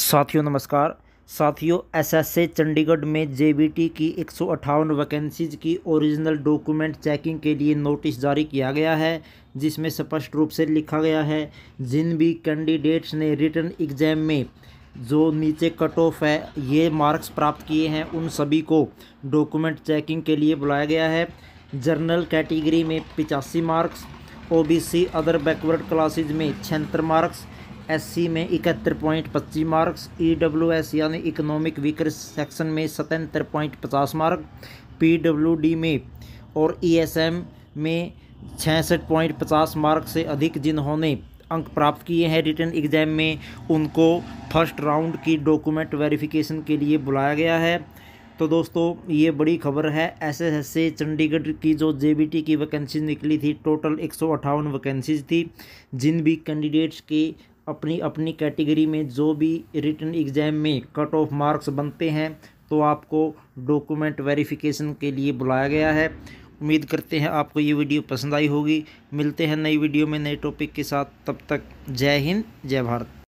साथियों नमस्कार साथियों ए चंडीगढ़ में जेबीटी की एक वैकेंसीज की ओरिजिनल डॉक्यूमेंट चेकिंग के लिए नोटिस जारी किया गया है जिसमें स्पष्ट रूप से लिखा गया है जिन भी कैंडिडेट्स ने रिटर्न एग्ज़ाम में जो नीचे कट ऑफ है ये मार्क्स प्राप्त किए हैं उन सभी को डॉक्यूमेंट चेकिंग के लिए बुलाया गया है जर्नल कैटेगरी में पिचासी मार्क्स सी अदर बैकवर्ड क्लासेज में छिहत्तर मार्क्स एससी में इकहत्तर पॉइंट पच्चीस मार्क्स ईडब्ल्यूएस e यानी इकोनॉमिक वीकर सेक्शन में सतहत्तर पॉइंट पचास मार्क पीडब्ल्यूडी में और ईएसएम e में छियासठ पॉइंट पचास मार्क से अधिक जिन्होंने अंक प्राप्त किए हैं रिटर्न एग्ज़ाम में उनको फर्स्ट राउंड की डॉक्यूमेंट वेरिफिकेशन के लिए बुलाया गया है तो दोस्तों ये बड़ी खबर है एस एस एस से चंडीगढ़ की जो जे बी टी की वैकेंसी निकली थी टोटल एक सौ अट्ठावन वैकेंसीज थी जिन भी कैंडिडेट्स के अपनी अपनी कैटेगरी में जो भी रिटर्न एग्ज़ाम में कट ऑफ मार्क्स बनते हैं तो आपको डॉक्यूमेंट वेरिफिकेशन के लिए बुलाया गया है उम्मीद करते हैं आपको ये वीडियो पसंद आई होगी मिलते हैं नई वीडियो में नए टॉपिक के साथ तब तक जय हिंद जय भारत